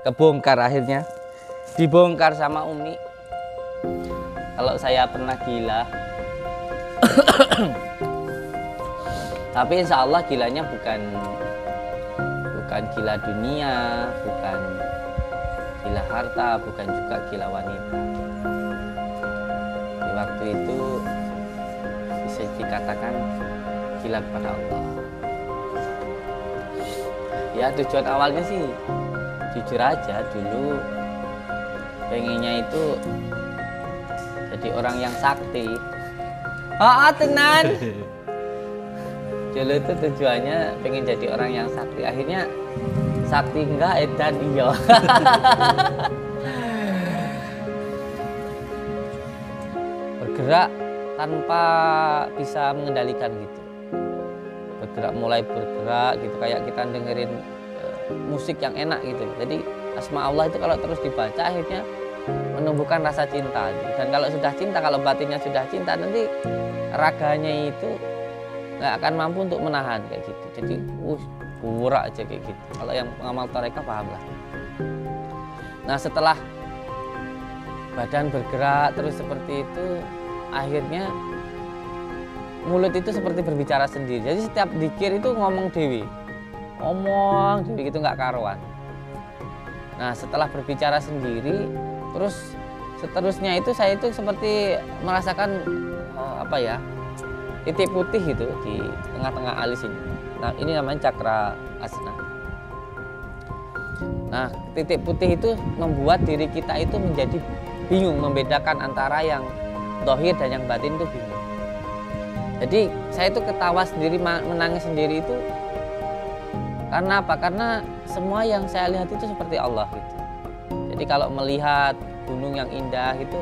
kebongkar akhirnya dibongkar sama Umi kalau saya pernah gila tapi insya Allah gilanya bukan bukan gila dunia bukan gila harta bukan juga gila wanita di waktu itu bisa dikatakan gila kepada Allah ya tujuan awalnya sih jujur aja dulu pengennya itu jadi orang yang sakti ah oh, tenan dulu itu tujuannya pengen jadi orang yang sakti akhirnya sakti enggak edan eh, iya bergerak tanpa bisa mengendalikan gitu bergerak mulai bergerak gitu kayak kita dengerin musik yang enak gitu jadi asma Allah itu kalau terus dibaca akhirnya menumbuhkan rasa cinta gitu. dan kalau sudah cinta kalau batinnya sudah cinta nanti raganya itu nggak akan mampu untuk menahan kayak gitu jadi uh pura aja kayak gitu kalau yang pengamal mereka paham lah nah setelah badan bergerak terus seperti itu akhirnya mulut itu seperti berbicara sendiri jadi setiap dikir itu ngomong dewi ngomong jadi gitu nggak karuan nah setelah berbicara sendiri terus seterusnya itu saya itu seperti merasakan eh, apa ya titik putih gitu di tengah-tengah alis ini nah ini namanya cakra asna nah titik putih itu membuat diri kita itu menjadi bingung membedakan antara yang dohir dan yang batin itu bingung jadi saya itu ketawa sendiri menangis sendiri itu karena apa? Karena semua yang saya lihat itu seperti Allah gitu. Jadi kalau melihat gunung yang indah itu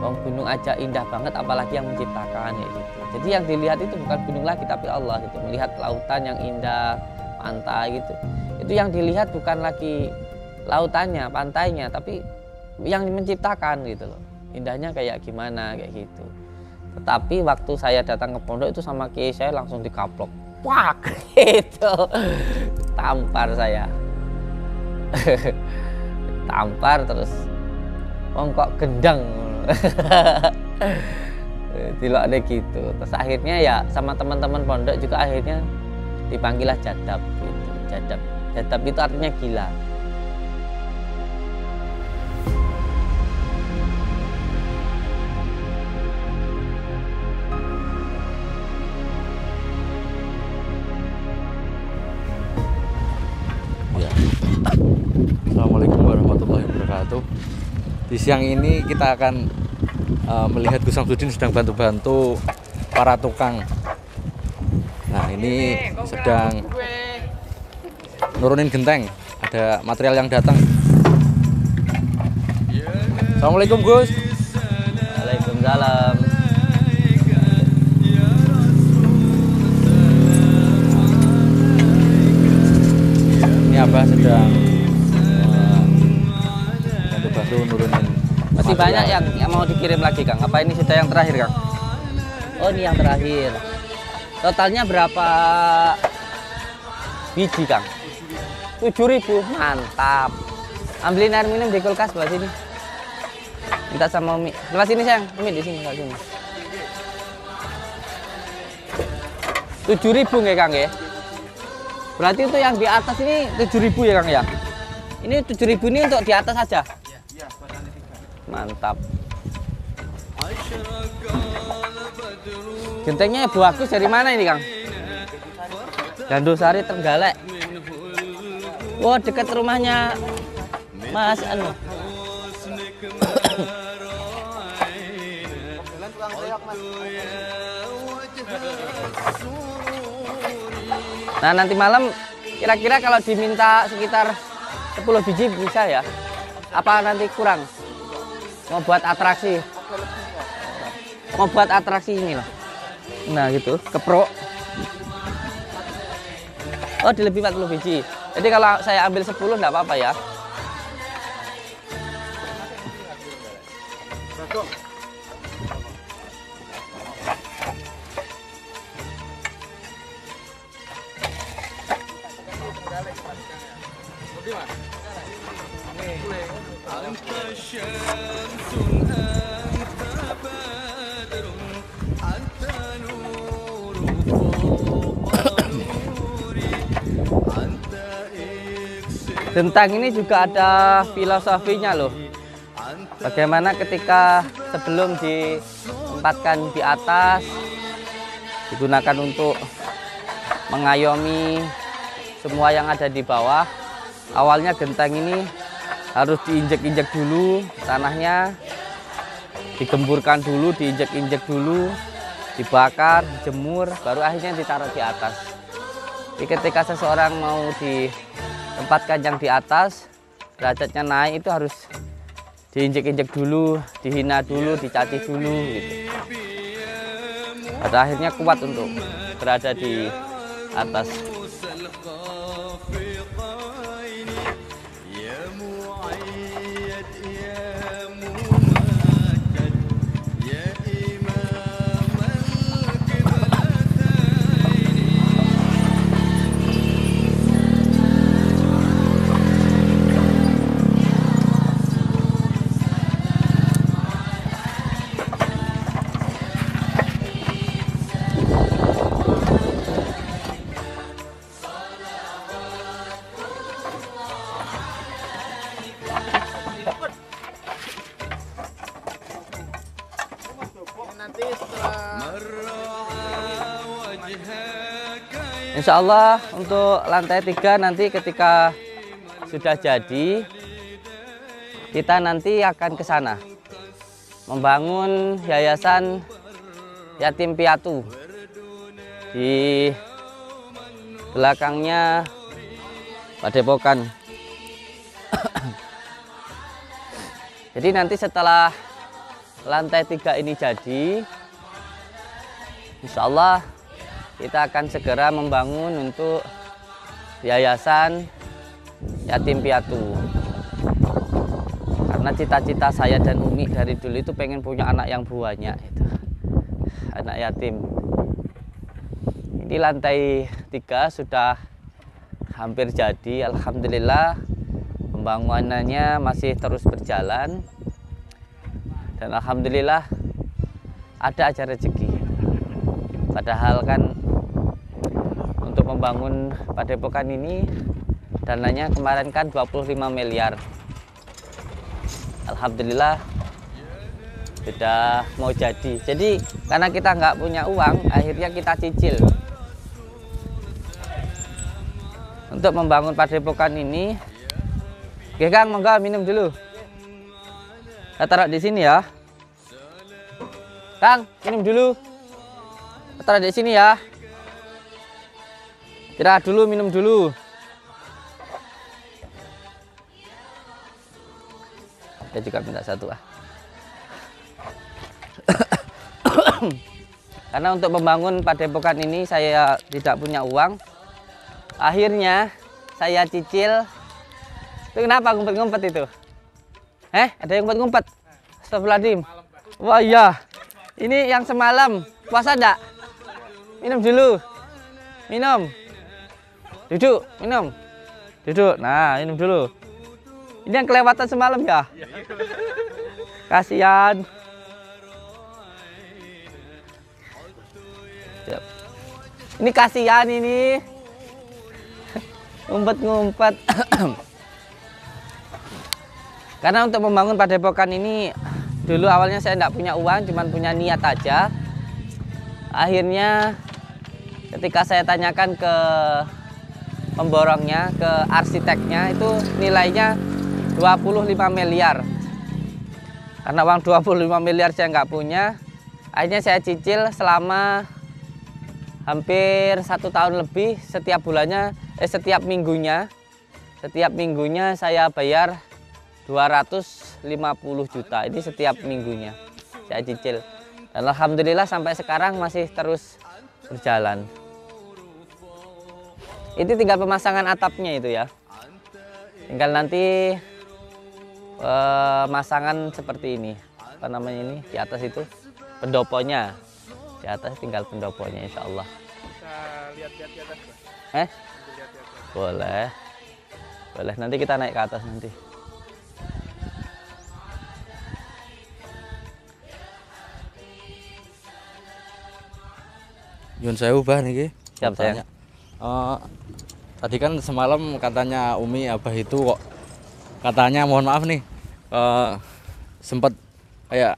oh gunung aja indah banget apalagi yang menciptakan ya gitu. Jadi yang dilihat itu bukan gunung lagi tapi Allah gitu. Melihat lautan yang indah, pantai gitu. Itu yang dilihat bukan lagi lautannya, pantainya tapi yang menciptakan gitu loh. Indahnya kayak gimana kayak gitu. Tetapi waktu saya datang ke pondok itu sama kiai saya langsung dikaplok pak itu tampar saya tampar terus wong kok gendeng tidak ada gitu terus akhirnya ya sama teman-teman pondok juga akhirnya dipanggilah jadab gitu jadab jadab itu artinya gila siang ini kita akan uh, melihat Gus Samsudin sedang bantu-bantu para tukang. Nah, ini sedang nurunin genteng. Ada material yang datang. Assalamualaikum Gus. Waalaikumsalam. Ini apa sedang masih banyak yang, yang mau dikirim lagi Kang. Apa ini sudah yang terakhir Kang? Oh ini yang terakhir. Totalnya berapa biji Kang? Tujuh ribu, mantap. Ambilin air minum di kulkas sebelah sini. Minta sama Umi. Sebelah sini sayang, Umi di sini kali ini. 7000 nggih Kang ya? Berarti itu yang di atas ini tujuh ribu ya Kang ya? Ini tujuh ribu ini untuk di atas saja mantap gentengnya ibu dari mana ini Kang? Gandusari Tenggalek wow dekat rumahnya Mas Anu Nah nanti malam kira-kira kalau diminta sekitar 10 biji bisa ya? Apa nanti kurang? mau buat atraksi mau buat atraksi ini loh nah gitu keprok oh di lebih 40 biji jadi kalau saya ambil 10 enggak apa-apa ya Yeah. Genteng ini juga ada filosofinya loh. Bagaimana ketika sebelum ditempatkan di atas digunakan untuk mengayomi semua yang ada di bawah. Awalnya genteng ini harus diinjek-injek dulu tanahnya, digemburkan dulu, diinjek-injek dulu, dibakar, dijemur, baru akhirnya ditaruh di atas. Jadi ketika seseorang mau di tempat kacang di atas derajatnya naik itu harus diinjek-injek dulu, dihina dulu, dicaci dulu gitu. Pada akhirnya kuat untuk berada di atas Insya Allah untuk lantai tiga nanti ketika sudah jadi kita nanti akan ke sana membangun yayasan yatim piatu di belakangnya Padepokan. jadi nanti setelah lantai tiga ini jadi, insya Allah kita akan segera membangun untuk yayasan yatim piatu karena cita-cita saya dan Umi dari dulu itu pengen punya anak yang banyak itu anak yatim ini lantai tiga sudah hampir jadi Alhamdulillah pembangunannya masih terus berjalan dan Alhamdulillah ada aja rezeki padahal kan membangun padepokan ini dananya kemarin kan 25 miliar Alhamdulillah sudah mau jadi jadi karena kita nggak punya uang akhirnya kita cicil untuk membangun padepokan ini Oke Kang monggo minum dulu kita taruh di sini ya Kang minum dulu kita taruh di sini ya kita dulu, minum dulu. Saya juga minta satu ah. Karena untuk membangun padepokan ini saya tidak punya uang. Akhirnya saya cicil. Itu kenapa ngumpet-ngumpet itu? Eh, ada yang ngumpet-ngumpet? Astagfirullahaladzim. Wah iya. Ini yang semalam. Puasa enggak? Minum dulu. Minum. Duduk, minum. Duduk. Nah, minum dulu. Ini yang kelewatan semalam ya. Kasihan. Ini kasihan ini. Ngumpet-ngumpet. Karena untuk membangun padepokan ini dulu awalnya saya tidak punya uang, cuman punya niat aja. Akhirnya ketika saya tanyakan ke pemborongnya ke arsiteknya itu nilainya 25 miliar karena uang 25 miliar saya nggak punya akhirnya saya cicil selama hampir satu tahun lebih setiap bulannya eh setiap minggunya setiap minggunya saya bayar 250 juta ini setiap minggunya saya cicil dan alhamdulillah sampai sekarang masih terus berjalan itu tinggal pemasangan atapnya itu ya tinggal nanti pemasangan eh, seperti ini apa namanya ini di atas itu pendoponya di atas tinggal pendoponya insya Allah eh boleh boleh nanti kita naik ke atas nanti Yun saya ubah nih siap saya uh, tadi kan semalam katanya Umi Abah itu kok katanya mohon maaf nih uh, eh, sempat kayak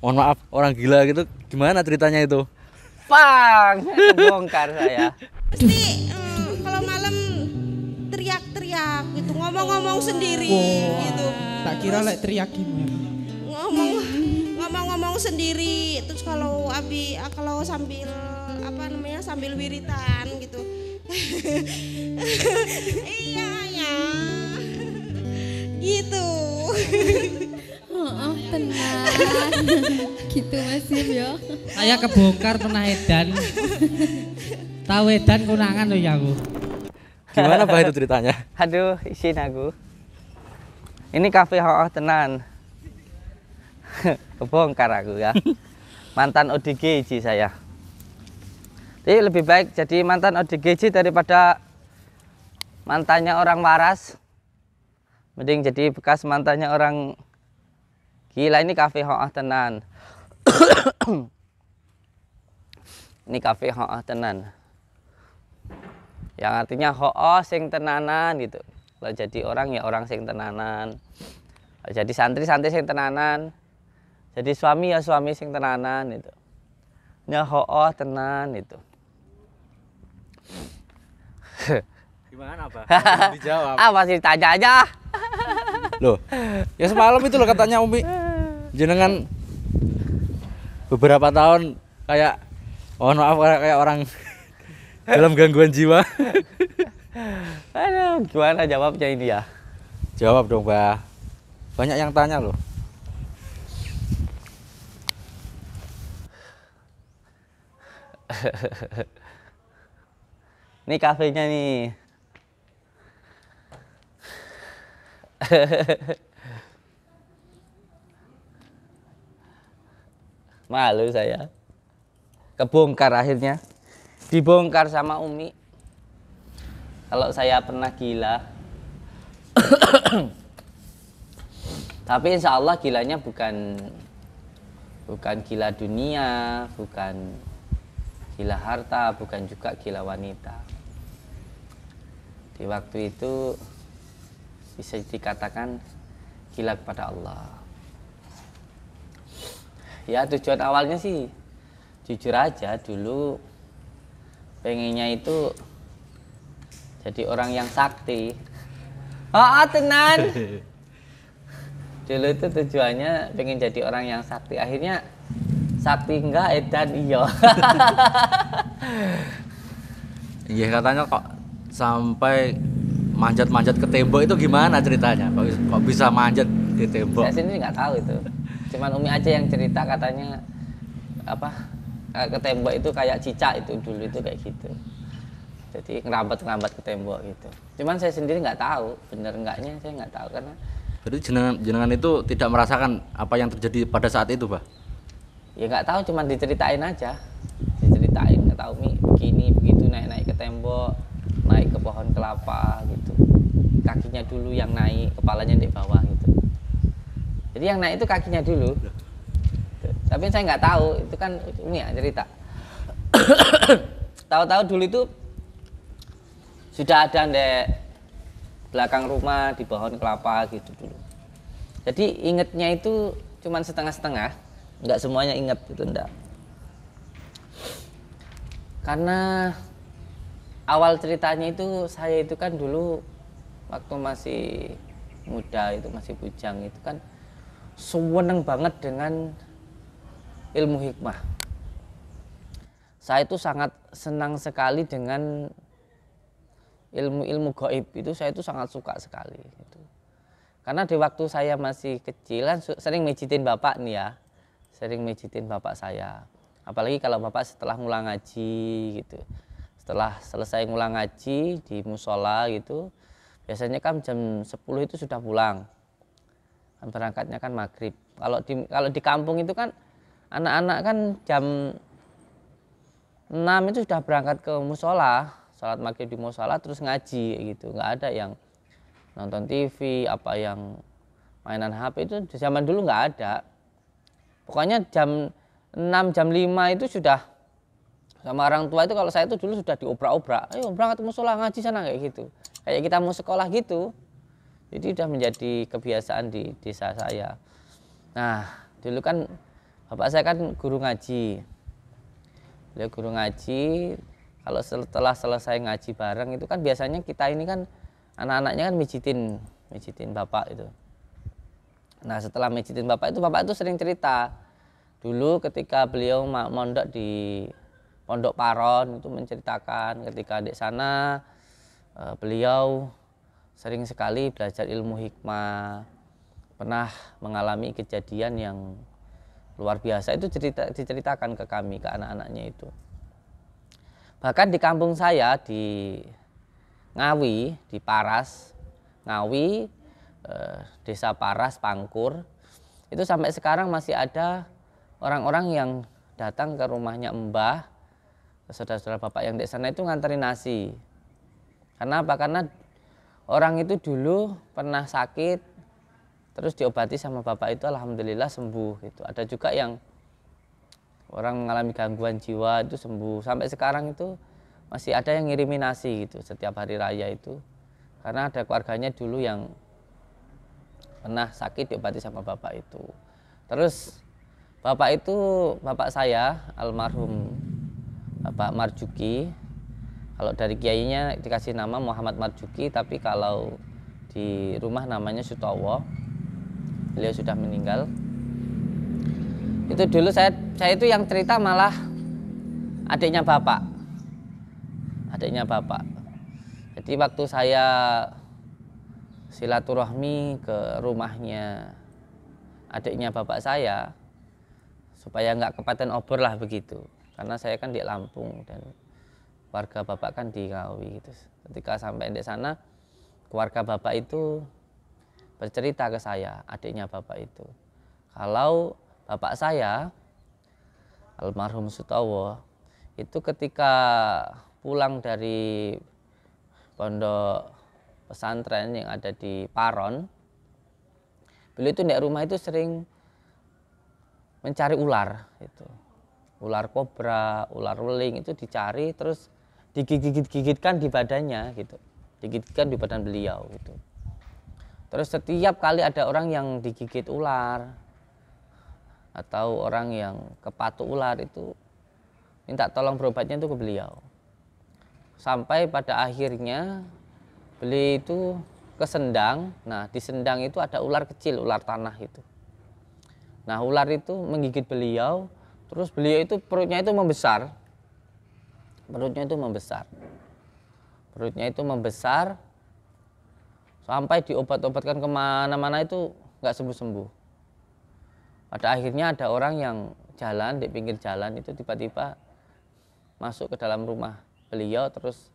mohon maaf orang gila gitu gimana ceritanya itu pang bongkar saya pasti um, eh, kalau malam teriak-teriak gitu ngomong-ngomong sendiri wow. gitu tak kira lek teriak gimana ngomong ngomong-ngomong sendiri terus kalau abi kalau sambil apa namanya sambil wiritan gitu iya ya gitu oh, tenang gitu mas ya. saya kebongkar pernah edan tahu edan kunangan loh ya aku gimana pak itu ceritanya aduh izin aku ini kafe ho'oh oh, tenan kebongkar aku ya mantan ODGJ saya jadi lebih baik jadi mantan ODGJ daripada mantannya orang waras. Mending jadi bekas mantannya orang gila ini kafe hoah tenan. ini kafe hoah tenan. Yang artinya hoah sing tenanan gitu. Kalau jadi orang ya orang sing tenanan. Kalau jadi santri santri sing tenanan. Jadi suami ya suami sing tenanan itu. Nya hoah tenan itu. Gimana, apa? Dijawab. Ah, masih ditanya aja. Loh, ya semalam itu loh katanya Umi. Jenengan beberapa tahun kayak oh maaf kayak orang dalam gangguan jiwa. Aduh, gimana jawabnya ini ya? Jawab dong, Pak. Banyak yang tanya loh. Ini kafenya nih. Malu saya. Kebongkar akhirnya. Dibongkar sama Umi. Kalau saya pernah gila. Tapi insya Allah gilanya bukan bukan gila dunia, bukan gila harta, bukan juga gila wanita di waktu itu bisa dikatakan gila kepada Allah ya tujuan awalnya sih jujur aja dulu pengennya itu jadi orang yang sakti oh, oh tenan dulu itu tujuannya pengen jadi orang yang sakti akhirnya sakti enggak edan iya iya katanya kok sampai manjat-manjat ke tembok itu gimana ceritanya? Kok bisa manjat di tembok? Saya sendiri nggak tahu itu. Cuman Umi aja yang cerita katanya apa eh, ke tembok itu kayak cicak itu dulu itu kayak gitu. Jadi ngerambat-ngerambat ke tembok gitu. Cuman saya sendiri nggak tahu bener nggaknya saya nggak tahu karena jadi jenengan jenengan itu tidak merasakan apa yang terjadi pada saat itu, pak? Ya nggak tahu, cuman diceritain aja. Diceritain, nggak tahu Mi begini begitu naik-naik ke tembok naik ke pohon kelapa gitu kakinya dulu yang naik kepalanya di bawah gitu jadi yang naik itu kakinya dulu tapi saya nggak tahu itu kan ini ya cerita tahu-tahu dulu itu sudah ada di belakang rumah di pohon kelapa gitu dulu jadi ingetnya itu cuman setengah-setengah nggak semuanya inget itu enggak karena awal ceritanya itu saya itu kan dulu waktu masih muda itu masih bujang itu kan seneng banget dengan ilmu hikmah. Saya itu sangat senang sekali dengan ilmu-ilmu gaib itu saya itu sangat suka sekali itu. Karena di waktu saya masih kecil kan sering mejitin bapak nih ya. Sering mejitin bapak saya. Apalagi kalau bapak setelah mulai ngaji gitu setelah selesai ngulang ngaji di musola gitu biasanya kan jam 10 itu sudah pulang kan berangkatnya kan maghrib kalau di kalau di kampung itu kan anak-anak kan jam 6 itu sudah berangkat ke musola sholat maghrib di musola terus ngaji gitu nggak ada yang nonton TV apa yang mainan HP itu zaman dulu nggak ada pokoknya jam 6 jam 5 itu sudah sama orang tua itu kalau saya itu dulu sudah diobrak-obrak ayo berangkat musola ngaji sana kayak gitu kayak kita mau sekolah gitu jadi sudah menjadi kebiasaan di desa saya nah dulu kan bapak saya kan guru ngaji beliau guru ngaji kalau setelah selesai ngaji bareng itu kan biasanya kita ini kan anak-anaknya kan mijitin mijitin bapak itu nah setelah mijitin bapak itu bapak itu sering cerita dulu ketika beliau mondok di Pondok Paron itu menceritakan ketika di sana eh, beliau sering sekali belajar ilmu hikmah pernah mengalami kejadian yang luar biasa itu cerita diceritakan ke kami ke anak-anaknya itu bahkan di kampung saya di Ngawi di Paras Ngawi eh, desa Paras Pangkur itu sampai sekarang masih ada orang-orang yang datang ke rumahnya Mbah saudara-saudara bapak yang di sana itu nganterin nasi. Karena apa? Karena orang itu dulu pernah sakit terus diobati sama bapak itu alhamdulillah sembuh gitu. Ada juga yang orang mengalami gangguan jiwa itu sembuh. Sampai sekarang itu masih ada yang ngirimin nasi gitu setiap hari raya itu. Karena ada keluarganya dulu yang pernah sakit diobati sama bapak itu. Terus bapak itu bapak saya almarhum Bapak Marjuki kalau dari kiainya dikasih nama Muhammad Marjuki tapi kalau di rumah namanya Sutowo beliau sudah meninggal itu dulu saya saya itu yang cerita malah adiknya bapak adiknya bapak jadi waktu saya silaturahmi ke rumahnya adiknya bapak saya supaya nggak kepaten obor lah begitu karena saya kan di Lampung dan warga bapak kan di Ngawi gitu ketika sampai di sana keluarga bapak itu bercerita ke saya adiknya bapak itu kalau bapak saya almarhum Sutowo itu ketika pulang dari pondok pesantren yang ada di Paron beliau itu di rumah itu sering mencari ular itu ular kobra, ular weling itu dicari terus digigit-gigitkan di badannya gitu. Digigitkan di badan beliau gitu. Terus setiap kali ada orang yang digigit ular atau orang yang kepatu ular itu minta tolong berobatnya itu ke beliau. Sampai pada akhirnya beli itu ke sendang. Nah, di sendang itu ada ular kecil, ular tanah itu. Nah, ular itu menggigit beliau, Terus beliau itu perutnya itu membesar. Perutnya itu membesar. Perutnya itu membesar sampai diobat-obatkan kemana-mana itu nggak sembuh-sembuh. Pada akhirnya ada orang yang jalan di pinggir jalan itu tiba-tiba masuk ke dalam rumah beliau terus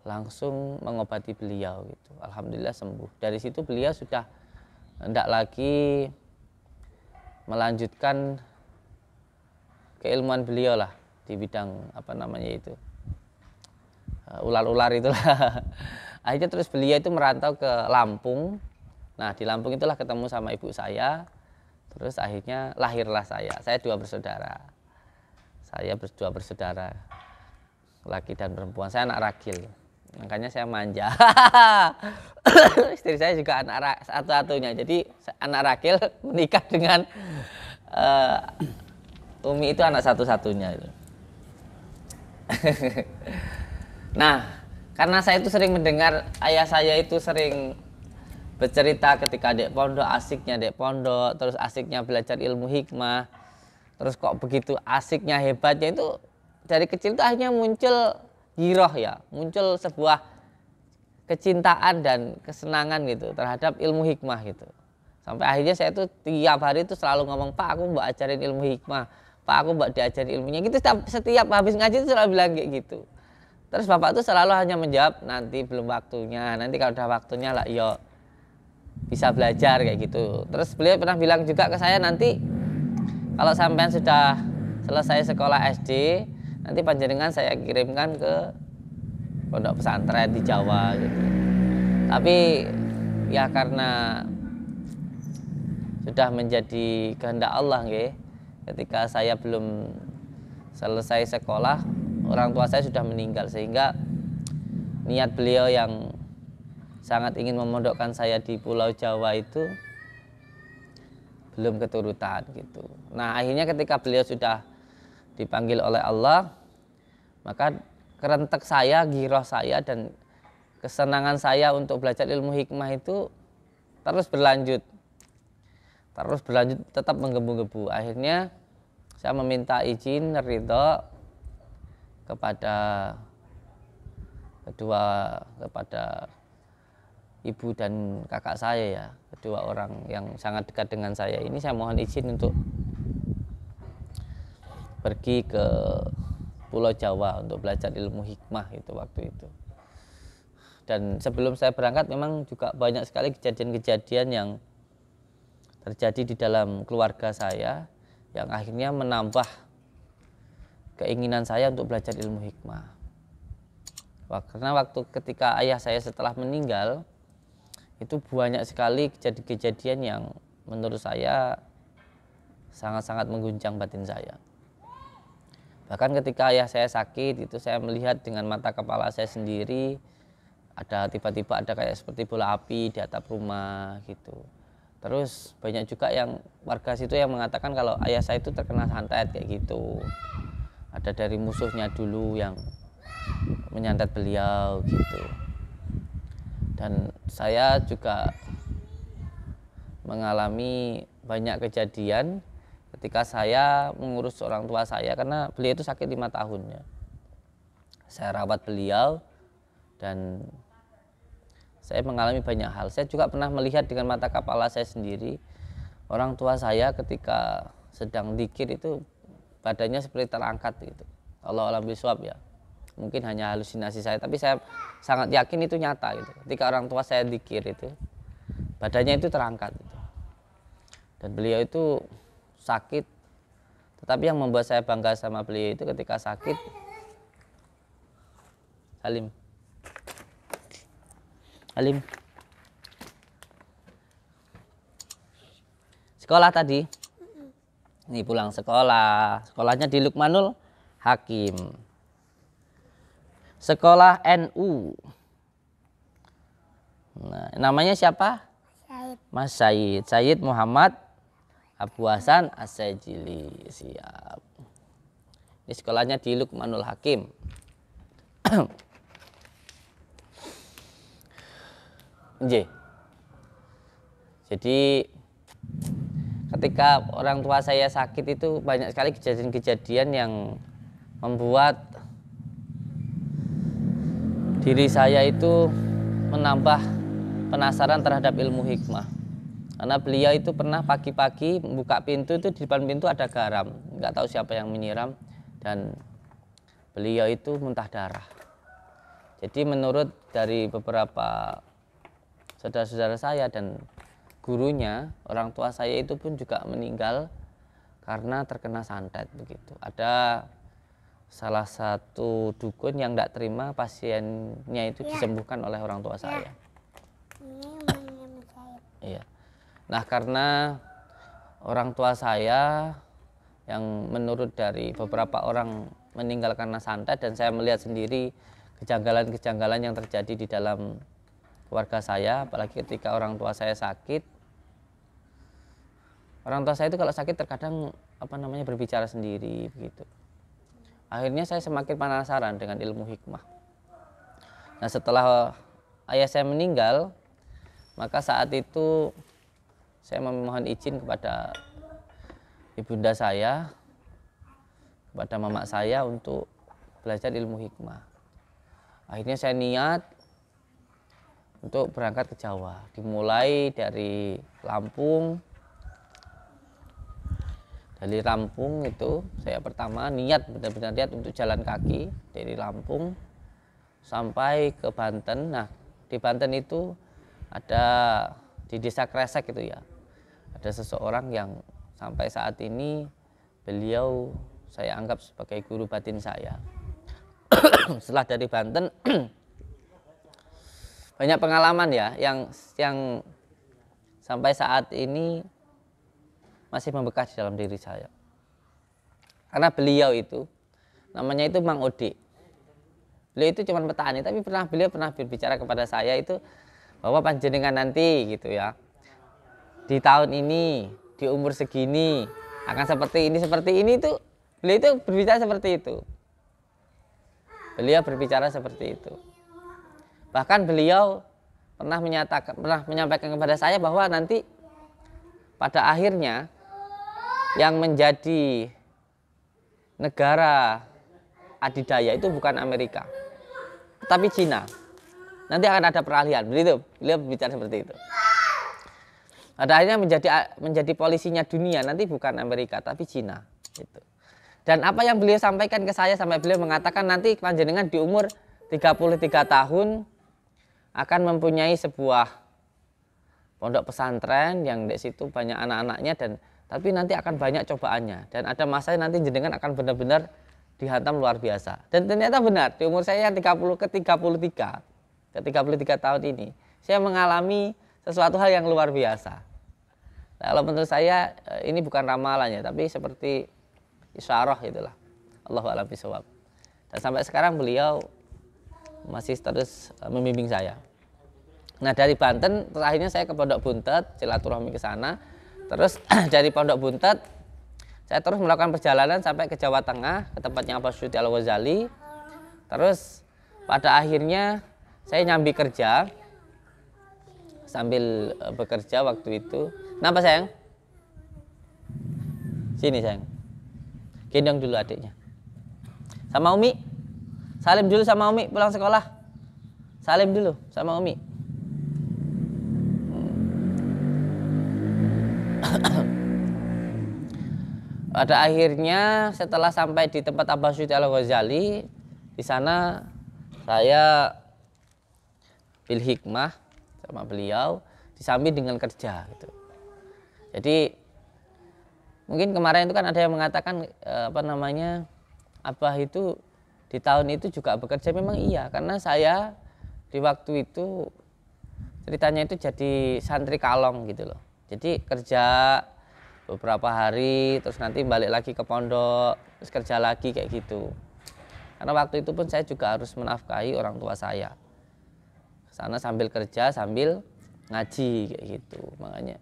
langsung mengobati beliau gitu. Alhamdulillah sembuh. Dari situ beliau sudah tidak lagi melanjutkan keilmuan beliau lah di bidang apa namanya itu eh, ular-ular itulah akhirnya terus beliau itu merantau ke Lampung nah di Lampung itulah ketemu sama ibu saya terus akhirnya lahirlah saya saya dua bersaudara saya berdua bersaudara laki dan perempuan saya anak ragil makanya saya manja istri saya juga anak satu-satunya jadi anak ragil menikah dengan eh, Umi itu anak satu-satunya itu. nah, karena saya itu sering mendengar ayah saya itu sering bercerita ketika dek pondok asiknya dek pondok terus asiknya belajar ilmu hikmah terus kok begitu asiknya hebatnya itu dari kecil itu akhirnya muncul giroh ya muncul sebuah kecintaan dan kesenangan gitu terhadap ilmu hikmah gitu sampai akhirnya saya itu tiap hari itu selalu ngomong pak aku mau ajarin ilmu hikmah Pak aku buat diajari ilmunya gitu setiap, setiap habis ngaji itu selalu bilang kayak gitu terus bapak tuh selalu hanya menjawab nanti belum waktunya nanti kalau udah waktunya lah yo bisa belajar kayak gitu terus beliau pernah bilang juga ke saya nanti kalau sampean sudah selesai sekolah SD nanti panjenengan saya kirimkan ke pondok pesantren di Jawa gitu tapi ya karena sudah menjadi kehendak Allah gitu ketika saya belum selesai sekolah orang tua saya sudah meninggal sehingga niat beliau yang sangat ingin memondokkan saya di Pulau Jawa itu belum keturutan gitu. Nah akhirnya ketika beliau sudah dipanggil oleh Allah maka kerentek saya, giroh saya dan kesenangan saya untuk belajar ilmu hikmah itu terus berlanjut terus berlanjut tetap menggebu-gebu akhirnya saya meminta izin ridho kepada kedua kepada ibu dan kakak saya ya kedua orang yang sangat dekat dengan saya ini saya mohon izin untuk pergi ke Pulau Jawa untuk belajar ilmu hikmah itu waktu itu dan sebelum saya berangkat memang juga banyak sekali kejadian-kejadian yang terjadi di dalam keluarga saya yang akhirnya menambah keinginan saya untuk belajar ilmu hikmah. Karena waktu ketika ayah saya setelah meninggal itu banyak sekali kejadian-kejadian yang menurut saya sangat-sangat mengguncang batin saya. Bahkan ketika ayah saya sakit itu saya melihat dengan mata kepala saya sendiri ada tiba-tiba ada kayak seperti bola api di atap rumah gitu terus banyak juga yang warga situ yang mengatakan kalau ayah saya itu terkena santet kayak gitu ada dari musuhnya dulu yang menyantet beliau gitu dan saya juga mengalami banyak kejadian ketika saya mengurus orang tua saya karena beliau itu sakit lima tahun ya saya rawat beliau dan saya mengalami banyak hal. Saya juga pernah melihat dengan mata kepala saya sendiri orang tua saya ketika sedang dikir itu badannya seperti terangkat itu. Allah alam biswab ya. Mungkin hanya halusinasi saya, tapi saya sangat yakin itu nyata gitu. Ketika orang tua saya dikir itu badannya itu terangkat gitu. Dan beliau itu sakit. Tetapi yang membuat saya bangga sama beliau itu ketika sakit Salim. Halim. Sekolah tadi. Ini pulang sekolah. Sekolahnya di Lukmanul Hakim. Sekolah NU. Nah, namanya siapa? Mas Said. Said Muhammad Abu Hasan Asajili. Siap. Ini sekolahnya di Lukmanul Hakim. J. Jadi ketika orang tua saya sakit itu banyak sekali kejadian-kejadian yang membuat diri saya itu menambah penasaran terhadap ilmu hikmah. Karena beliau itu pernah pagi-pagi buka pintu itu di depan pintu ada garam, nggak tahu siapa yang menyiram dan beliau itu muntah darah. Jadi menurut dari beberapa saudara-saudara saya dan gurunya orang tua saya itu pun juga meninggal karena terkena santet begitu ada salah satu dukun yang tidak terima pasiennya itu ya. disembuhkan oleh orang tua ya. saya iya nah karena orang tua saya yang menurut dari beberapa orang meninggal karena santet dan saya melihat sendiri kejanggalan-kejanggalan yang terjadi di dalam keluarga saya apalagi ketika orang tua saya sakit orang tua saya itu kalau sakit terkadang apa namanya berbicara sendiri begitu akhirnya saya semakin penasaran dengan ilmu hikmah nah setelah ayah saya meninggal maka saat itu saya memohon izin kepada ibunda saya kepada mamak saya untuk belajar ilmu hikmah akhirnya saya niat untuk berangkat ke Jawa. Dimulai dari Lampung. Dari Lampung itu saya pertama niat benar-benar niat untuk jalan kaki dari Lampung sampai ke Banten. Nah, di Banten itu ada di desa Kresek itu ya. Ada seseorang yang sampai saat ini beliau saya anggap sebagai guru batin saya. Setelah dari Banten banyak pengalaman ya yang yang sampai saat ini masih membekas di dalam diri saya. Karena beliau itu namanya itu Mang Ode. Beliau itu cuma petani, tapi pernah beliau pernah berbicara kepada saya itu bahwa panjenengan nanti gitu ya. Di tahun ini, di umur segini akan seperti ini, seperti ini itu beliau itu berbicara seperti itu. Beliau berbicara seperti itu. Bahkan beliau pernah menyatakan pernah menyampaikan kepada saya bahwa nanti pada akhirnya yang menjadi negara adidaya itu bukan Amerika, tapi Cina. Nanti akan ada peralihan. begitu beliau berbicara seperti itu. Pada akhirnya menjadi menjadi polisinya dunia nanti bukan Amerika tapi Cina. Gitu. Dan apa yang beliau sampaikan ke saya sampai beliau mengatakan nanti panjenengan di umur 33 tahun akan mempunyai sebuah pondok pesantren yang di situ banyak anak-anaknya dan tapi nanti akan banyak cobaannya dan ada masa nanti jenengan akan benar-benar dihantam luar biasa. Dan ternyata benar, di umur saya yang 30 ke 33, ke 33 tahun ini, saya mengalami sesuatu hal yang luar biasa. kalau menurut saya eh, ini bukan ramalan ya, tapi seperti isyarah itulah. Allah alam Dan sampai sekarang beliau masih terus eh, membimbing saya. Nah dari Banten terakhirnya saya ke Pondok Buntet, silaturahmi ke sana. Terus dari Pondok Buntet saya terus melakukan perjalanan sampai ke Jawa Tengah, ke tempatnya Pak Syuti Al Ghazali. Terus pada akhirnya saya nyambi kerja sambil eh, bekerja waktu itu. Kenapa sayang? Sini sayang. Gendong dulu adiknya. Sama Umi. Salim dulu sama Umi pulang sekolah. Salim dulu sama Umi. Pada akhirnya setelah sampai di tempat Abah Syuti Al Ghazali, di sana saya pilih hikmah sama beliau disambi dengan kerja gitu. Jadi mungkin kemarin itu kan ada yang mengatakan e, apa namanya Abah itu di tahun itu juga bekerja memang iya karena saya di waktu itu ceritanya itu jadi santri kalong gitu loh. Jadi kerja beberapa hari terus nanti balik lagi ke pondok terus kerja lagi kayak gitu karena waktu itu pun saya juga harus menafkahi orang tua saya sana sambil kerja sambil ngaji kayak gitu makanya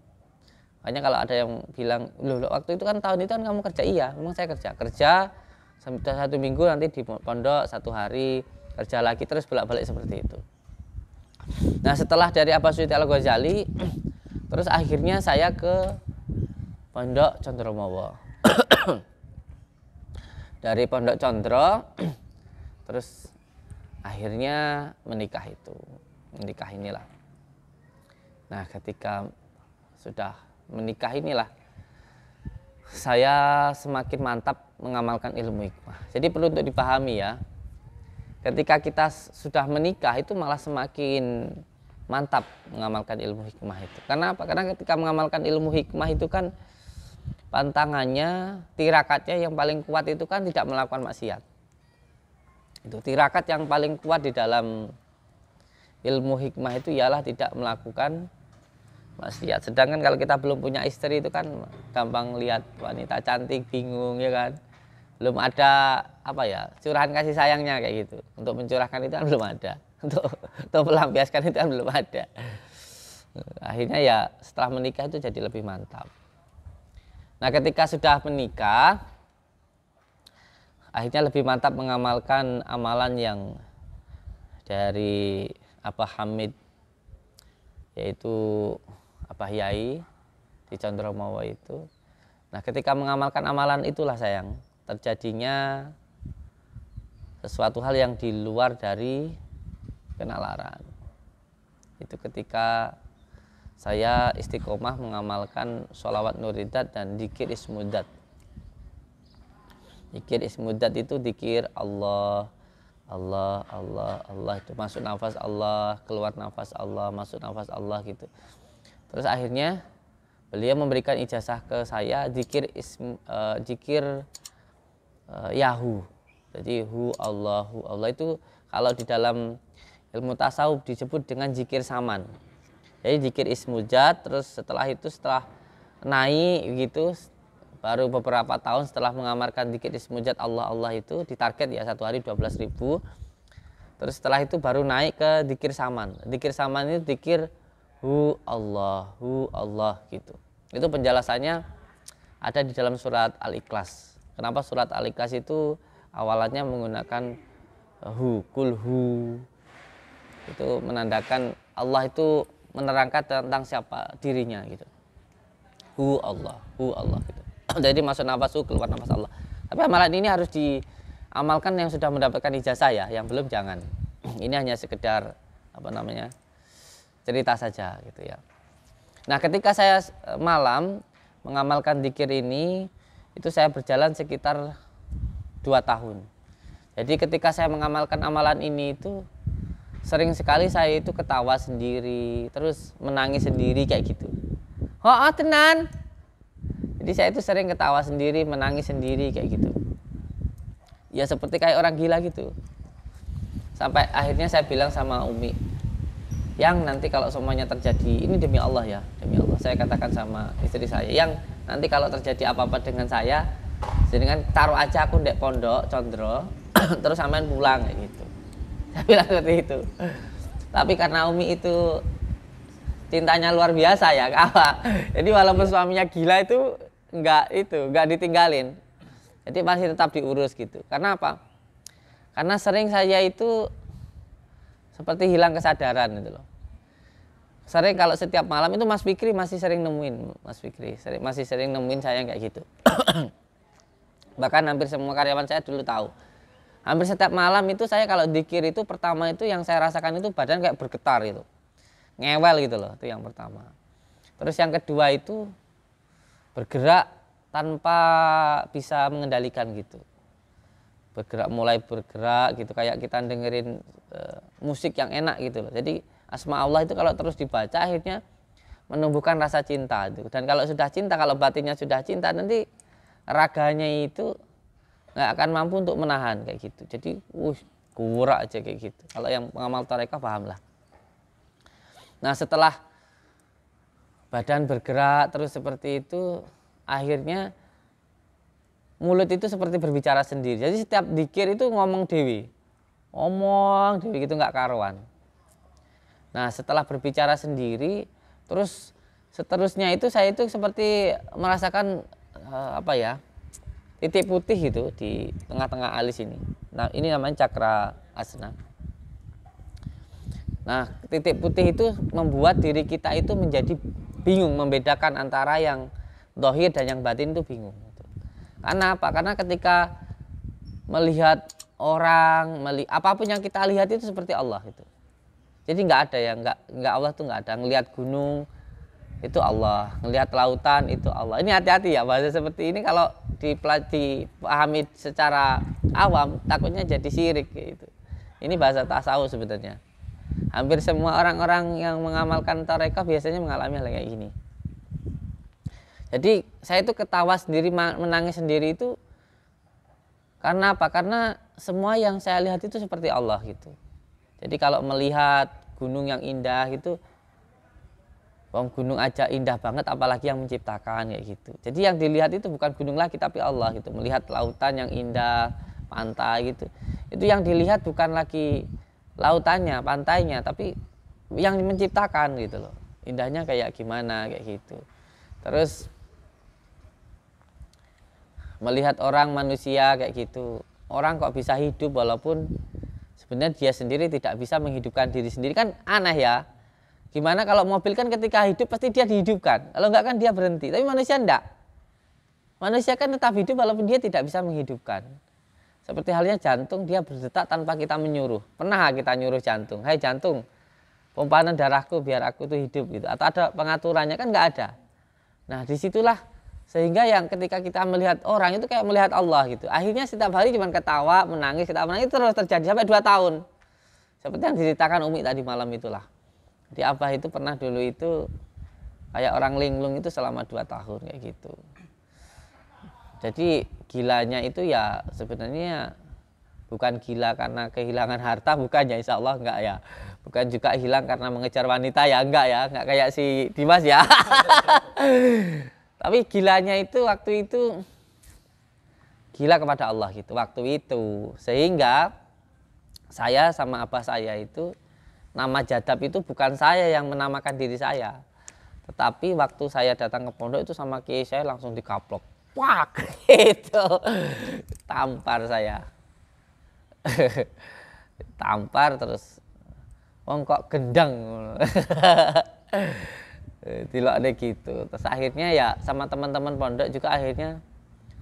makanya kalau ada yang bilang loh, loh waktu itu kan tahun itu kan kamu kerja iya memang saya kerja kerja sampai satu minggu nanti di pondok satu hari kerja lagi terus bolak balik seperti itu nah setelah dari apa Suti Al Ghazali terus akhirnya saya ke Pondok Chandra Dari Pondok Chandra terus akhirnya menikah itu. Menikah inilah. Nah, ketika sudah menikah inilah saya semakin mantap mengamalkan ilmu hikmah. Jadi perlu untuk dipahami ya. Ketika kita sudah menikah itu malah semakin mantap mengamalkan ilmu hikmah itu. Karena apa? Karena ketika mengamalkan ilmu hikmah itu kan pantangannya tirakatnya yang paling kuat itu kan tidak melakukan maksiat itu tirakat yang paling kuat di dalam ilmu hikmah itu ialah tidak melakukan maksiat. Sedangkan kalau kita belum punya istri itu kan gampang lihat wanita cantik bingung ya kan. Belum ada apa ya curahan kasih sayangnya kayak gitu. Untuk mencurahkan itu kan belum ada. Untuk untuk melampiaskan itu kan belum ada. Akhirnya ya setelah menikah itu jadi lebih mantap. Nah, ketika sudah menikah akhirnya lebih mantap mengamalkan amalan yang dari apa Hamid yaitu apa Yai di Chandromawa itu. Nah, ketika mengamalkan amalan itulah sayang terjadinya sesuatu hal yang di luar dari kenalaran. Itu ketika saya istiqomah mengamalkan sholawat nuridat dan dikir ismudat dikir ismudat itu dikir Allah Allah Allah Allah itu masuk nafas Allah keluar nafas Allah masuk nafas Allah gitu terus akhirnya beliau memberikan ijazah ke saya dikir ism, uh, dikir uh, Yahu jadi hu Allah hu Allah itu kalau di dalam ilmu tasawuf disebut dengan zikir saman jadi zikir ismujad terus setelah itu setelah naik gitu baru beberapa tahun setelah mengamarkan zikir ismujad Allah Allah itu ditarget ya satu hari 12.000 ribu terus setelah itu baru naik ke dikir saman dikir saman itu dikir hu Allah hu Allah gitu itu penjelasannya ada di dalam surat al-ikhlas kenapa surat al-ikhlas itu awalannya menggunakan eh, hu kul hu itu menandakan Allah itu menerangkan tentang siapa dirinya gitu. Hu Allah, hu Allah gitu. Jadi masuk nafas hu keluar nafas Allah. Tapi amalan ini harus diamalkan yang sudah mendapatkan ijazah ya, yang belum jangan. Ini hanya sekedar apa namanya? cerita saja gitu ya. Nah, ketika saya e, malam mengamalkan dikir ini, itu saya berjalan sekitar dua tahun. Jadi ketika saya mengamalkan amalan ini itu sering sekali saya itu ketawa sendiri terus menangis sendiri kayak gitu oh, oh tenan jadi saya itu sering ketawa sendiri menangis sendiri kayak gitu ya seperti kayak orang gila gitu sampai akhirnya saya bilang sama Umi yang nanti kalau semuanya terjadi ini demi Allah ya demi Allah saya katakan sama istri saya yang nanti kalau terjadi apa-apa dengan saya jadi kan taruh aja aku di pondok condro terus samain pulang kayak gitu saya bilang seperti itu tapi karena Umi itu cintanya luar biasa ya kawa jadi walaupun iya. suaminya gila itu nggak itu nggak ditinggalin jadi masih tetap diurus gitu karena apa karena sering saya itu seperti hilang kesadaran itu loh sering kalau setiap malam itu Mas Fikri masih sering nemuin Mas Fikri sering, masih sering nemuin saya kayak gitu bahkan hampir semua karyawan saya dulu tahu hampir setiap malam itu saya kalau dikir itu pertama itu yang saya rasakan itu badan kayak bergetar itu, ngewel gitu loh itu yang pertama terus yang kedua itu bergerak tanpa bisa mengendalikan gitu bergerak mulai bergerak gitu kayak kita dengerin e, musik yang enak gitu loh jadi asma Allah itu kalau terus dibaca akhirnya menumbuhkan rasa cinta itu dan kalau sudah cinta kalau batinnya sudah cinta nanti raganya itu nggak akan mampu untuk menahan kayak gitu jadi uh kura aja kayak gitu kalau yang pengamal tarekah paham lah nah setelah badan bergerak terus seperti itu akhirnya mulut itu seperti berbicara sendiri jadi setiap dikir itu ngomong dewi ngomong dewi itu nggak karuan nah setelah berbicara sendiri terus seterusnya itu saya itu seperti merasakan eh, apa ya titik putih itu di tengah-tengah alis ini. Nah, ini namanya cakra asna. Nah, titik putih itu membuat diri kita itu menjadi bingung membedakan antara yang dohir dan yang batin itu bingung. Karena apa? Karena ketika melihat orang, melihat apapun yang kita lihat itu seperti Allah itu. Jadi nggak ada yang nggak nggak Allah tuh nggak ada. Ngelihat gunung, itu Allah ngelihat lautan itu Allah ini hati-hati ya bahasa seperti ini kalau dipelajari pahami secara awam takutnya jadi sirik gitu ini bahasa tasawuf sebenarnya hampir semua orang-orang yang mengamalkan tarekat biasanya mengalami hal kayak gini jadi saya itu ketawa sendiri menangis sendiri itu karena apa karena semua yang saya lihat itu seperti Allah gitu jadi kalau melihat gunung yang indah gitu Wong gunung aja indah banget apalagi yang menciptakan kayak gitu. Jadi yang dilihat itu bukan gunung lagi tapi Allah gitu. Melihat lautan yang indah, pantai gitu. Itu yang dilihat bukan lagi lautannya, pantainya tapi yang menciptakan gitu loh. Indahnya kayak gimana kayak gitu. Terus melihat orang manusia kayak gitu. Orang kok bisa hidup walaupun sebenarnya dia sendiri tidak bisa menghidupkan diri sendiri kan aneh ya Gimana kalau mobil kan ketika hidup pasti dia dihidupkan. Kalau enggak kan dia berhenti. Tapi manusia enggak. Manusia kan tetap hidup walaupun dia tidak bisa menghidupkan. Seperti halnya jantung dia berdetak tanpa kita menyuruh. Pernah kita nyuruh jantung, "Hai hey, jantung, pompaan darahku biar aku tuh hidup" gitu. Atau ada pengaturannya kan enggak ada. Nah, disitulah sehingga yang ketika kita melihat orang itu kayak melihat Allah gitu. Akhirnya setiap hari cuma ketawa, menangis, ketawa, menangis terus terjadi sampai dua tahun. Seperti yang diceritakan Umi tadi malam itulah. Di Abah itu pernah dulu itu kayak orang linglung itu selama dua tahun kayak gitu. Jadi gilanya itu ya sebenarnya bukan gila karena kehilangan harta bukan ya insya Allah enggak ya bukan juga hilang karena mengejar wanita ya enggak ya enggak kayak si Dimas ya tapi gilanya itu waktu itu gila kepada Allah gitu waktu itu sehingga saya sama apa saya itu nama Jadab itu bukan saya yang menamakan diri saya. Tetapi waktu saya datang ke pondok itu sama kiai saya langsung dikaplok. Wak, itu tampar saya. tampar terus wong kok gendang tiloknya gitu terus akhirnya ya sama teman-teman pondok juga akhirnya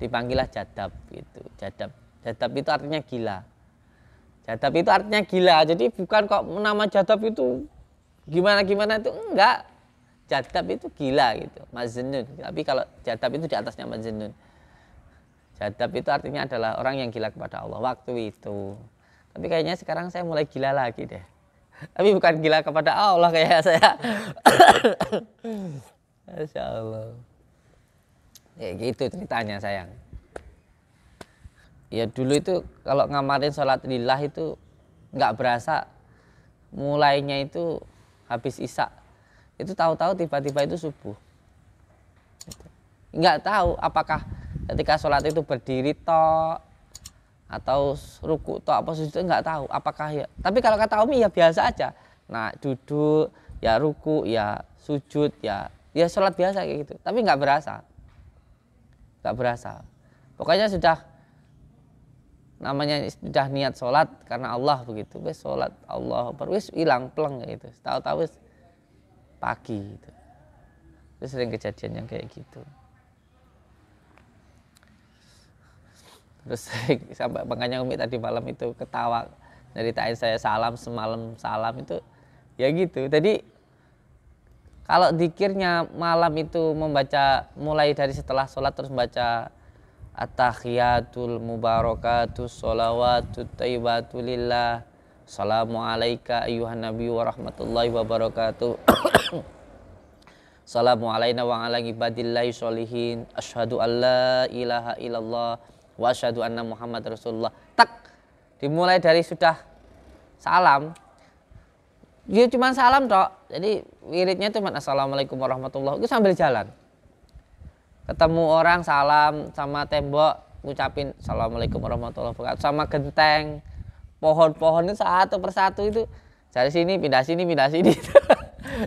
dipanggilah jadab gitu jadab jadab itu artinya gila Jadab itu artinya gila. Jadi bukan kok nama jadab itu gimana-gimana itu enggak. Jadab itu gila gitu, majnun. Tapi kalau jadab itu di atasnya majnun. Jadab itu artinya adalah orang yang gila kepada Allah waktu itu. Tapi kayaknya sekarang saya mulai gila lagi deh. Tapi bukan gila kepada Allah kayak saya. Masya Allah. Ya gitu ceritanya sayang ya dulu itu kalau ngamarin sholat lillah itu nggak berasa mulainya itu habis isak itu tahu-tahu tiba-tiba itu subuh gitu. nggak tahu apakah ketika sholat itu berdiri to atau ruku to apa sesuatu nggak tahu apakah ya tapi kalau kata Umi ya biasa aja nah duduk ya ruku ya sujud ya ya sholat biasa kayak gitu tapi nggak berasa nggak berasa pokoknya sudah namanya sudah niat sholat karena Allah begitu wes sholat Allah berwis hilang peleng gitu tahu-tahu pagi itu itu sering kejadian yang kayak gitu terus sampai makanya Umi tadi malam itu ketawa dari ceritain saya salam semalam salam itu ya gitu jadi kalau dikirnya malam itu membaca mulai dari setelah sholat terus membaca At-tahiyatul mubarakatuh Salawatul taibatu lillah ayuhan nabi wa rahmatullahi wa barakatuh Salamu wa ala ibadillahi sholihin Ashadu an la ilaha illallah Wa ashadu anna muhammad rasulullah Tak Dimulai dari sudah salam dia ya, cuma salam tok Jadi wiridnya cuma assalamualaikum warahmatullahi Itu sambil jalan ketemu orang salam sama tembok ngucapin assalamualaikum warahmatullahi wabarakatuh sama genteng pohon pohonnya satu persatu itu dari sini pindah sini pindah sini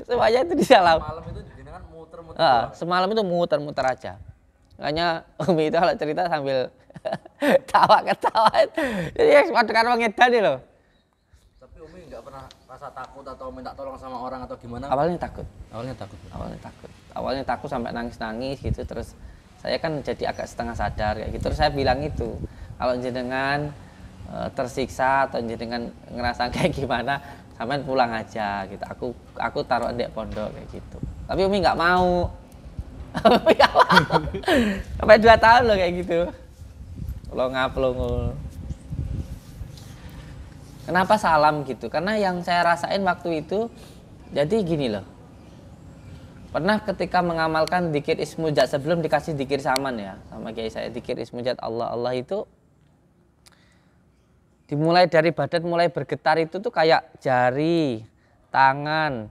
semuanya itu disalam semalam itu kan muter-muter uh, semalam itu muter-muter aja makanya Umi itu kalau cerita sambil tawa ketawa jadi sepatu kan wong loh tapi Umi nggak pernah rasa takut atau minta tolong sama orang atau gimana awalnya takut awalnya takut awalnya takut awalnya takut sampai nangis-nangis gitu terus saya kan jadi agak setengah sadar kayak gitu terus saya bilang itu kalau jenengan e, tersiksa atau jenengan ngerasa kayak gimana sampean pulang aja gitu aku aku taruh di pondok kayak gitu tapi umi nggak mau sampai dua tahun loh kayak gitu lo ngap ngul kenapa salam gitu karena yang saya rasain waktu itu jadi gini loh Pernah ketika mengamalkan dikir ismujat sebelum dikasih dikir saman ya sama kiai saya dikir ismujat Allah Allah itu dimulai dari badan mulai bergetar itu tuh kayak jari, tangan,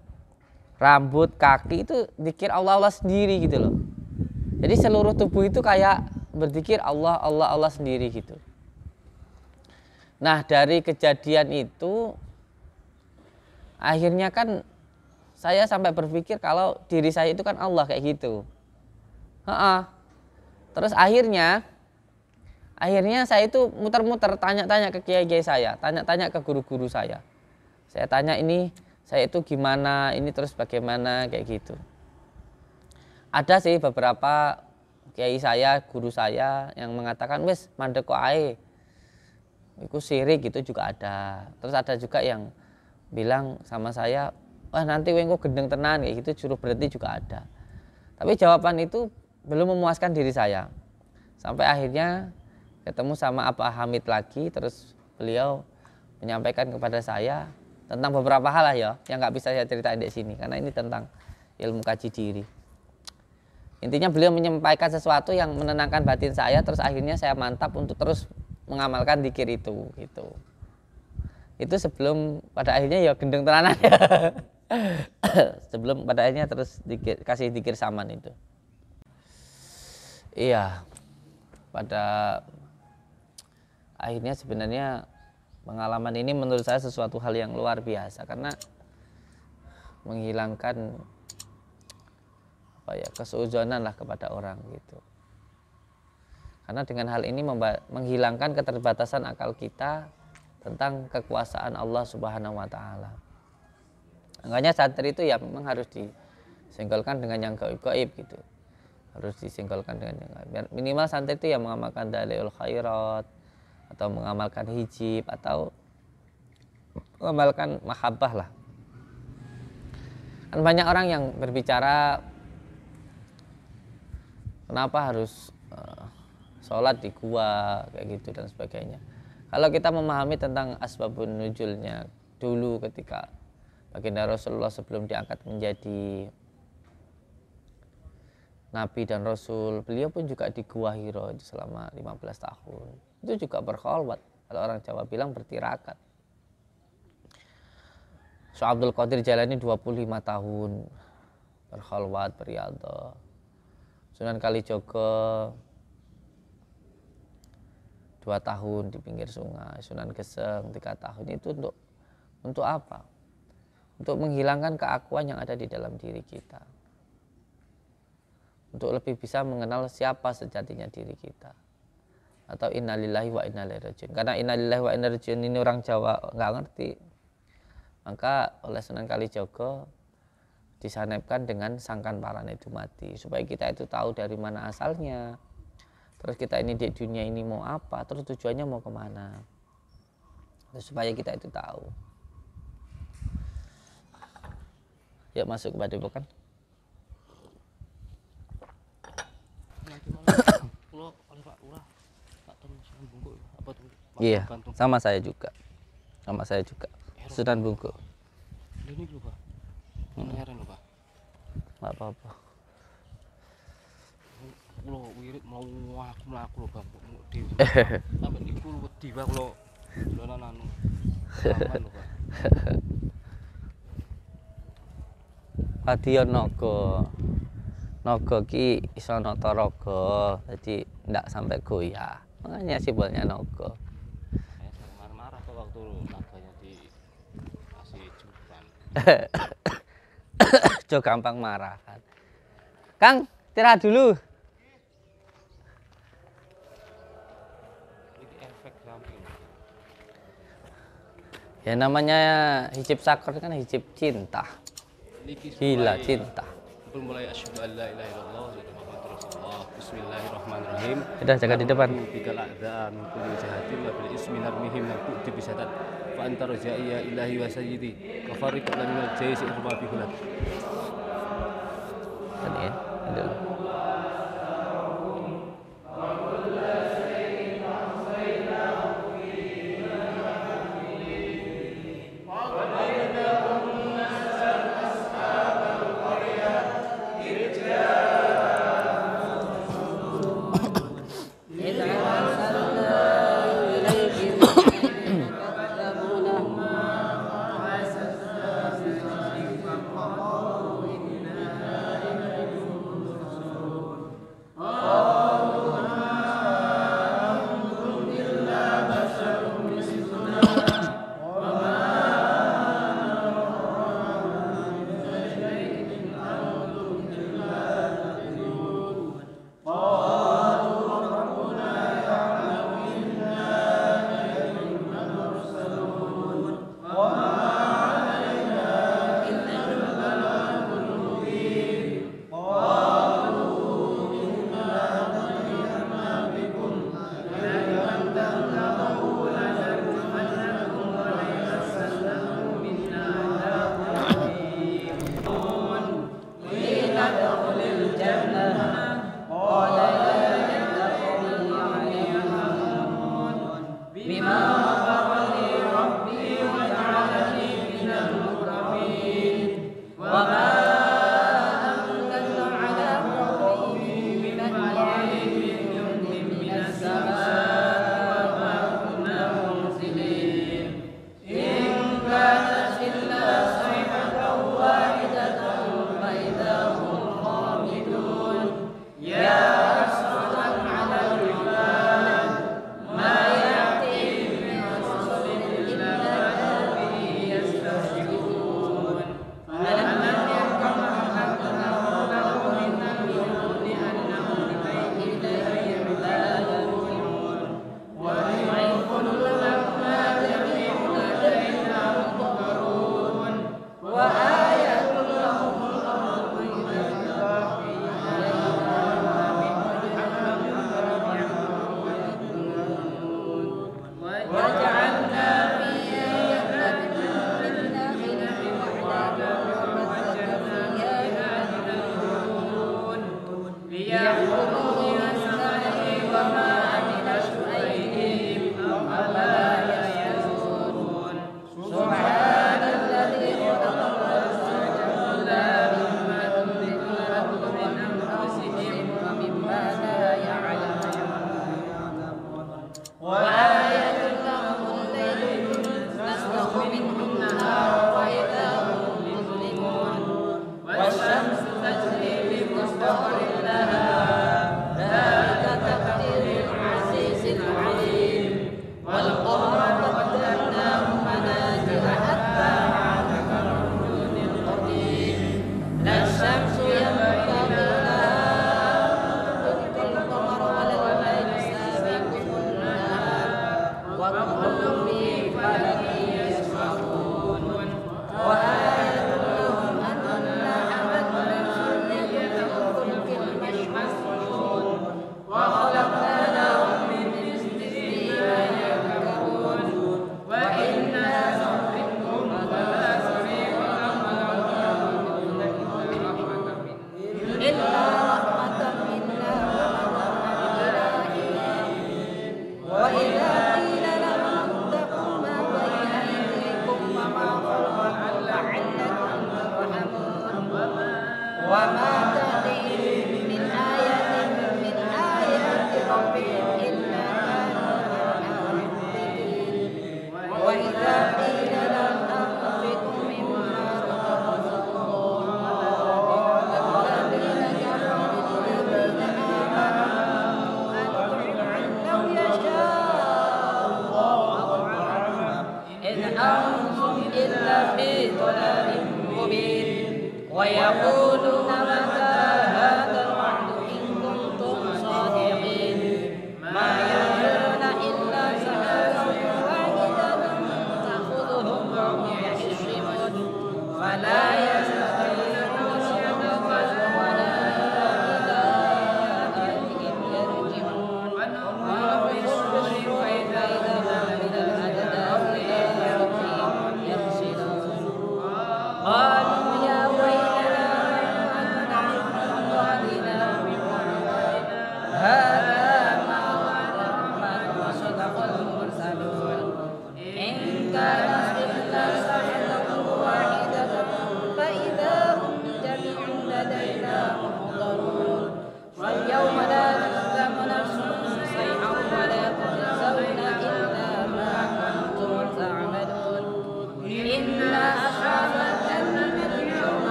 rambut, kaki itu dikir Allah Allah sendiri gitu loh. Jadi seluruh tubuh itu kayak berdikir Allah Allah Allah sendiri gitu. Nah dari kejadian itu akhirnya kan saya sampai berpikir kalau diri saya itu kan Allah kayak gitu. ha Terus akhirnya akhirnya saya itu muter-muter tanya-tanya ke kiai-kiai saya, tanya-tanya ke guru-guru saya. Saya tanya ini saya itu gimana, ini terus bagaimana kayak gitu. Ada sih beberapa kiai saya, guru saya yang mengatakan wes mandek ae. ikut sirik gitu juga ada. Terus ada juga yang bilang sama saya wah nanti wengko gendeng tenan kayak gitu juru berhenti juga ada tapi jawaban itu belum memuaskan diri saya sampai akhirnya ketemu sama Apa Hamid lagi terus beliau menyampaikan kepada saya tentang beberapa hal lah ya yang nggak bisa saya ceritain di sini karena ini tentang ilmu kaji diri intinya beliau menyampaikan sesuatu yang menenangkan batin saya terus akhirnya saya mantap untuk terus mengamalkan dikir itu gitu itu sebelum pada akhirnya ya gendeng tenanan ya sebelum pada akhirnya terus dikir, kasih dikir saman itu iya pada akhirnya sebenarnya pengalaman ini menurut saya sesuatu hal yang luar biasa karena menghilangkan apa ya kesuzonan lah kepada orang gitu karena dengan hal ini menghilangkan keterbatasan akal kita tentang kekuasaan Allah Subhanahu wa taala makanya santri itu ya memang harus disenggolkan dengan yang gaib-gaib gitu harus disinggalkan dengan yang gaib minimal santri itu ya mengamalkan dalil khairat atau mengamalkan hijib atau mengamalkan mahabbah lah kan banyak orang yang berbicara kenapa harus eh, sholat di gua kayak gitu dan sebagainya kalau kita memahami tentang asbabun nujulnya dulu ketika Baginda Rasulullah sebelum diangkat menjadi Nabi dan Rasul, beliau pun juga di Gua Hiro selama 15 tahun. Itu juga berkholwat kalau orang Jawa bilang bertirakat. So Abdul Qadir jalani 25 tahun berkholwat beriadah. Sunan Kalijogo dua tahun di pinggir sungai, Sunan Geseng tiga tahun itu untuk untuk apa? untuk menghilangkan keakuan yang ada di dalam diri kita. Untuk lebih bisa mengenal siapa sejatinya diri kita. Atau innalillahi wa inna ilaihi Karena innalillahi wa inna rajiun ini orang Jawa nggak ngerti. Maka oleh Sunan Kalijogo disanepkan dengan sangkan parane itu mati supaya kita itu tahu dari mana asalnya terus kita ini di dunia ini mau apa terus tujuannya mau kemana terus supaya kita itu tahu Yuk masuk kepada bukan. Iya, sama saya juga. Sama saya juga. Sunan bungku Ini lho, Pak. Ngeren lho, Pak. Enggak apa-apa. Kulo wirid mau aku mlaku lho, Bang. Dewi. Sampai niku wedi wae kulo dolanan anu. Aman Wadya naga. Naga ki iso nata raga, jadi ndak sampai goyah. Makanya sih, naga. marah-marah waktu naganya Jo gampang marah kan. Kang, istirahat dulu. ya namanya hijib sakor kan hijib cinta hilah cinta. Bismillahirrahmanirrahim. Sudah jaga di depan. ismi narmihim fa ya ilahi wa sayyidi irma ya.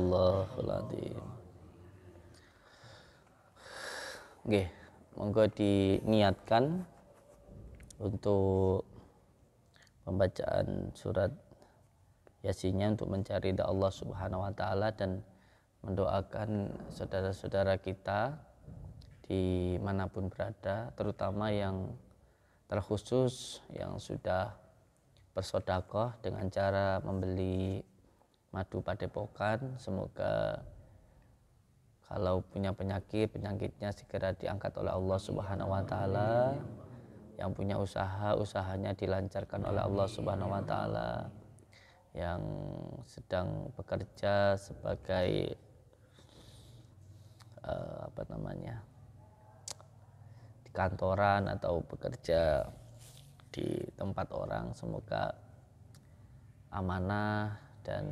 Allah Adzim. Oke, monggo diniatkan untuk pembacaan surat Yasinnya untuk mencari Allah Subhanahu wa taala dan mendoakan saudara-saudara kita di manapun berada, terutama yang terkhusus yang sudah bersodakoh dengan cara membeli Madu Padepokan. Semoga kalau punya penyakit, penyakitnya segera diangkat oleh Allah Subhanahu wa taala. Yang punya usaha, usahanya dilancarkan oleh Allah Subhanahu wa taala. Yang sedang bekerja sebagai uh, apa namanya? di kantoran atau bekerja di tempat orang, semoga amanah dan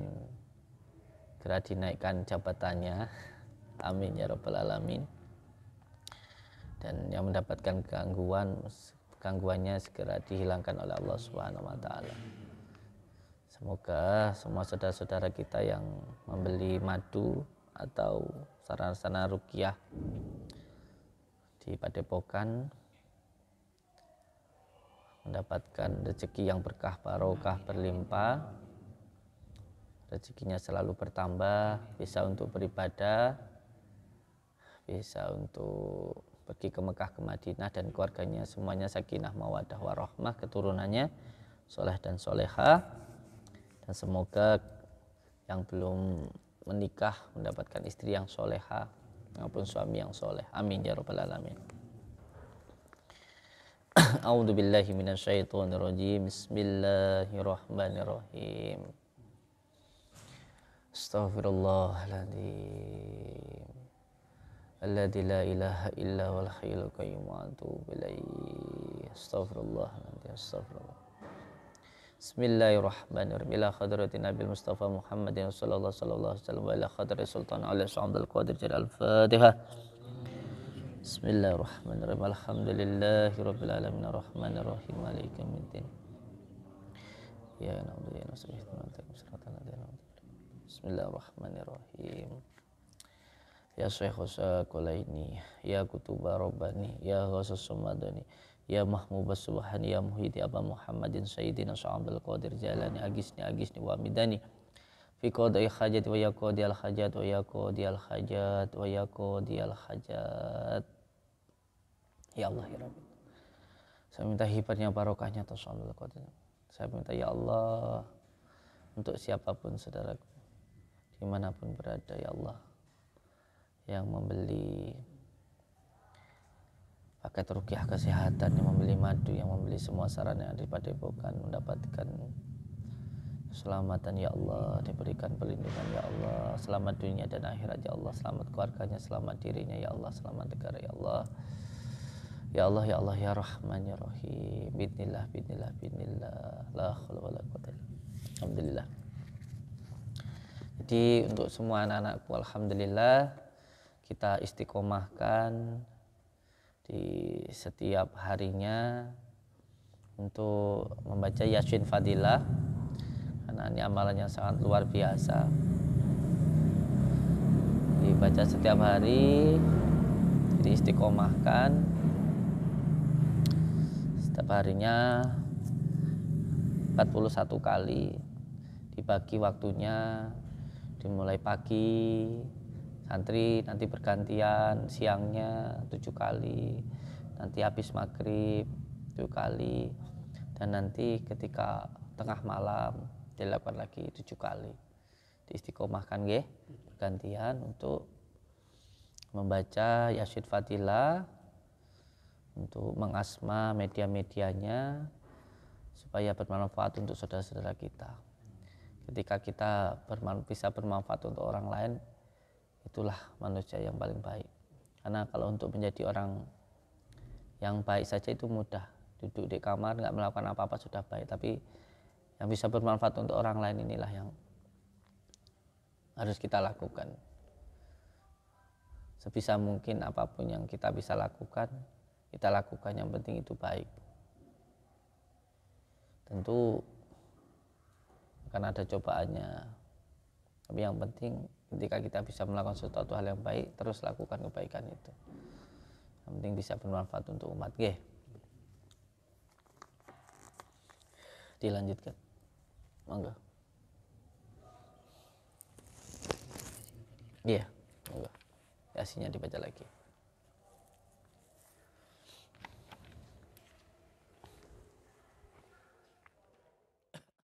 segera dinaikkan jabatannya amin ya rabbal alamin dan yang mendapatkan gangguan gangguannya segera dihilangkan oleh Allah Subhanahu wa taala. Semoga semua saudara-saudara kita yang membeli madu atau sarana-sarana rukiah di Padepokan mendapatkan rezeki yang berkah barokah berlimpah rezekinya selalu bertambah, bisa untuk beribadah, bisa untuk pergi ke Mekah ke Madinah dan keluarganya semuanya sakinah mawadah warahmah keturunannya soleh dan soleha dan semoga yang belum menikah mendapatkan istri yang soleha maupun suami yang soleh amin ya robbal alamin A'udzu Bismillahirrahmanirrahim. استغفر الله العظيم الذي لا إله إلا هو الحي القيوم وأتوب إليه استغفر الله العظيم استغفر الله بسم الله الرحمن الرحيم إلى حضرة النبي المصطفى محمد صلى الله صلى الله عليه وسلم وإلى حضرة السلطان علي عبد القادر جل الفاتحة بسم الله الرحمن الرحيم الحمد لله رب العالمين الرحمن الرحيم مالك يوم الدين يا نعبد يا نصر اهتمام تكم صراط الذين Bismillahirrahmanirrahim. Ya Syekh Kulaini, Ya Kutuba Rabbani, Ya Ghasus Sumadani, Ya Mahmubas Subhani, Ya Muhiti Aba Muhammadin Sayyidina Sa'abal Qadir Jalani, Agisni Agisni Wa Midani, Fi Qadai Hajat Wa Ya Qadi Al Hajat Wa Ya Qadi Al Hajat Wa Ya Qadi Al Hajat Ya Allah Ya Rabbi Saya minta hibatnya barokahnya atas Sa'abal Qadir Saya minta Ya Allah untuk siapapun saudaraku dimanapun berada ya Allah yang membeli paket rukiah kesehatan yang membeli madu yang membeli semua sarana yang ada di padepokan mendapatkan keselamatan ya Allah diberikan perlindungan ya Allah selamat dunia dan akhirat ya Allah selamat keluarganya selamat dirinya ya Allah selamat negara ya Allah Ya Allah ya Allah ya Rahman ya Rahim. Bismillah bismillah bismillah. La haula wala Alhamdulillah. Jadi untuk semua anak-anakku alhamdulillah kita istiqomahkan di setiap harinya untuk membaca Yasin Fadilah karena ini amalan yang sangat luar biasa dibaca setiap hari jadi istiqomahkan setiap harinya 41 kali dibagi waktunya dimulai pagi santri nanti bergantian siangnya tujuh kali nanti habis maghrib tujuh kali dan nanti ketika tengah malam dilakukan lagi tujuh kali diistiqomahkan ya bergantian untuk membaca yasid fatilah untuk mengasma media-medianya supaya bermanfaat untuk saudara-saudara kita ketika kita berman bisa bermanfaat untuk orang lain itulah manusia yang paling baik karena kalau untuk menjadi orang yang baik saja itu mudah duduk di kamar nggak melakukan apa-apa sudah baik tapi yang bisa bermanfaat untuk orang lain inilah yang harus kita lakukan sebisa mungkin apapun yang kita bisa lakukan kita lakukan yang penting itu baik tentu akan ada cobaannya tapi yang penting ketika kita bisa melakukan sesuatu hal yang baik terus lakukan kebaikan itu yang penting bisa bermanfaat untuk umat Ge? dilanjutkan monggo iya monggo yasinya dibaca lagi